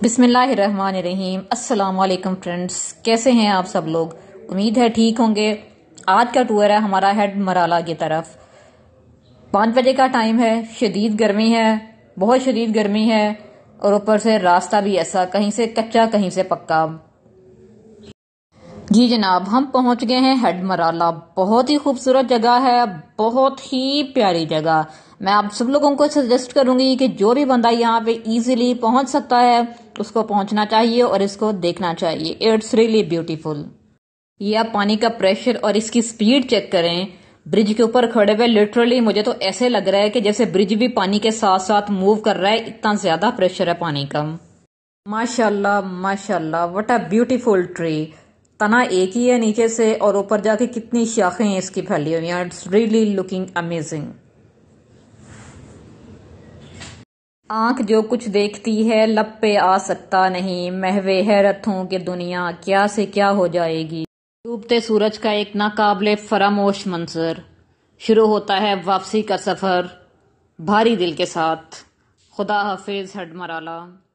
बिसमीम अल्लाम फ्रेंड्स कैसे हैं आप सब लोग उम्मीद है ठीक होंगे आज का टूर है हमारा हेड मराला की तरफ पाँच बजे का टाइम है शदीद गर्मी है बहुत शदीद गर्मी है और ऊपर से रास्ता भी ऐसा कहीं से कच्चा कहीं से पक्का जी जनाब हम पहुंच गए हैं हेड मराला बहुत ही खूबसूरत जगह है बहुत ही प्यारी जगह मैं आप सब लोगों को सजेस्ट करूंगी कि जो भी बंदा यहाँ पे इजीली पहुंच सकता है उसको पहुंचना चाहिए और इसको देखना चाहिए इट्स रियली ब्यूटीफुल ये आप पानी का प्रेशर और इसकी स्पीड चेक करें ब्रिज के ऊपर खड़े हुए लिटरली मुझे तो ऐसे लग रहा है कि जैसे ब्रिज भी पानी के साथ साथ मूव कर रहा है इतना ज्यादा प्रेशर है पानी का माशाल्लाह माशाल्लाह व्हाट अ ब्यूटीफुल ट्री तना एक ही है नीचे से और ऊपर जाके कितनी शाखें इसकी फैली हुई इट्स रियली लुकिंग अमेजिंग आंख जो कुछ देखती है लप पे आ सकता नहीं महवे हैरतों की दुनिया क्या से क्या हो जाएगी डूबते सूरज का एक नाकाबले फरामोश मंजर शुरू होता है वापसी का सफ़र भारी दिल के साथ खुदा हाफिज हडमराला